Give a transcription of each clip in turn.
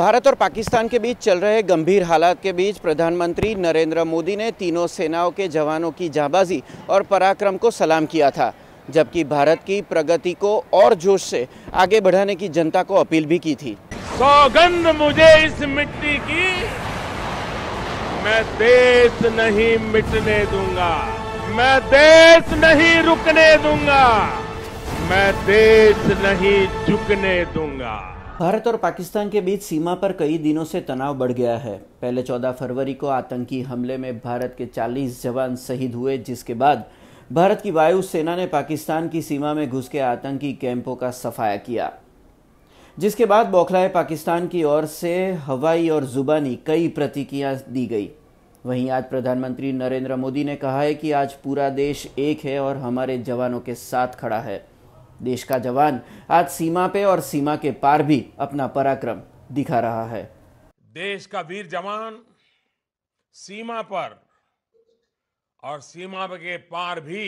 भारत और पाकिस्तान के बीच चल रहे गंभीर हालात के बीच प्रधानमंत्री नरेंद्र मोदी ने तीनों सेनाओं के जवानों की जाबाजी और पराक्रम को सलाम किया था जबकि भारत की प्रगति को और जोश से आगे बढ़ाने की जनता को अपील भी की थी सौगंध मुझे इस मिट्टी की मैं देश नहीं मिटने दूंगा मैं देश नहीं रुकने दूंगा मैं देश नहीं झुकने दूंगा भारत और पाकिस्तान के बीच सीमा पर कई दिनों से तनाव बढ़ गया है पहले 14 फरवरी को आतंकी हमले में भारत के 40 जवान शहीद हुए जिसके बाद भारत की वायुसेना ने पाकिस्तान की सीमा में घुस के आतंकी कैंपों का सफाया किया जिसके बाद बौखलाए पाकिस्तान की ओर से हवाई और ज़ुबानी कई प्रतिक्रिया दी गई वहीं आज प्रधानमंत्री नरेंद्र मोदी ने कहा है कि आज पूरा देश एक है और हमारे जवानों के साथ खड़ा है देश का जवान आज सीमा पे और सीमा के पार भी अपना पराक्रम दिखा रहा है देश का वीर जवान सीमा पर और सीमा के पार भी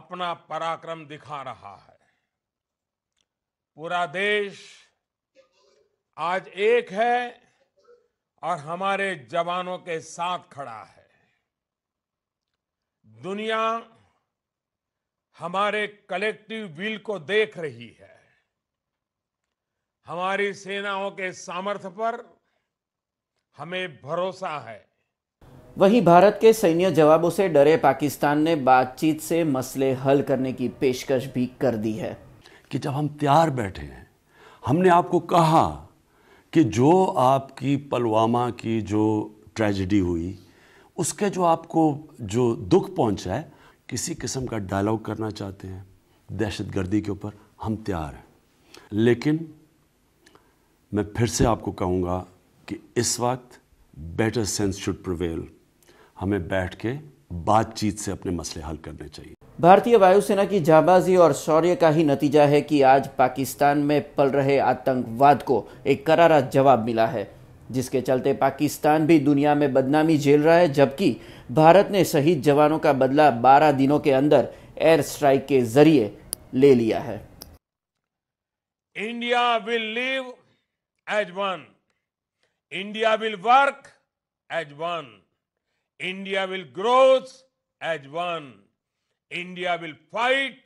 अपना पराक्रम दिखा रहा है पूरा देश आज एक है और हमारे जवानों के साथ खड़ा है दुनिया हमारे कलेक्टिव विल को देख रही है हमारी सेनाओं के सामर्थ्य पर हमें भरोसा है वहीं भारत के सैन्य जवाबों से डरे पाकिस्तान ने बातचीत से मसले हल करने की पेशकश भी कर दी है कि जब हम तैयार बैठे हैं हमने आपको कहा कि जो आपकी पलवामा की जो ट्रेजिडी हुई उसके जो आपको जो दुख पहुंचा है किसी किस्म का डायलॉग करना चाहते हैं दहशत गर्दी के ऊपर हम तैयार हैं लेकिन मैं फिर से आपको कहूँगा कि इस वक्त बेटर सेंस शुड प्रिवेल हमें बैठ के बातचीत से अपने मसले हल करने चाहिए भारतीय वायुसेना की जाबाजी और शौर्य का ही नतीजा है कि आज पाकिस्तान में पल रहे आतंकवाद को एक करारा जवाब मिला है जिसके चलते पाकिस्तान भी दुनिया में बदनामी झेल रहा है जबकि भारत ने शहीद जवानों का बदला 12 दिनों के अंदर एयर स्ट्राइक के जरिए ले लिया है India will live as one India will work as one India will growth as one India will fight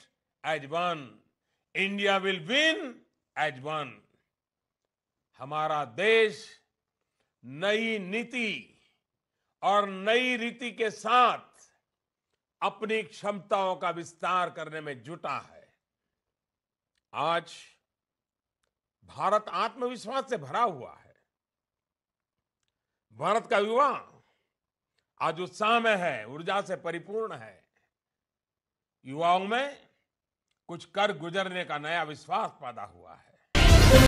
as one India will win as one हमारा देश नई नीति और नई रीति के साथ अपनी क्षमताओं का विस्तार करने में जुटा है आज भारत आत्मविश्वास से भरा हुआ है भारत का युवा आज उत्साह में है ऊर्जा से परिपूर्ण है युवाओं में कुछ कर गुजरने का नया विश्वास पैदा हुआ है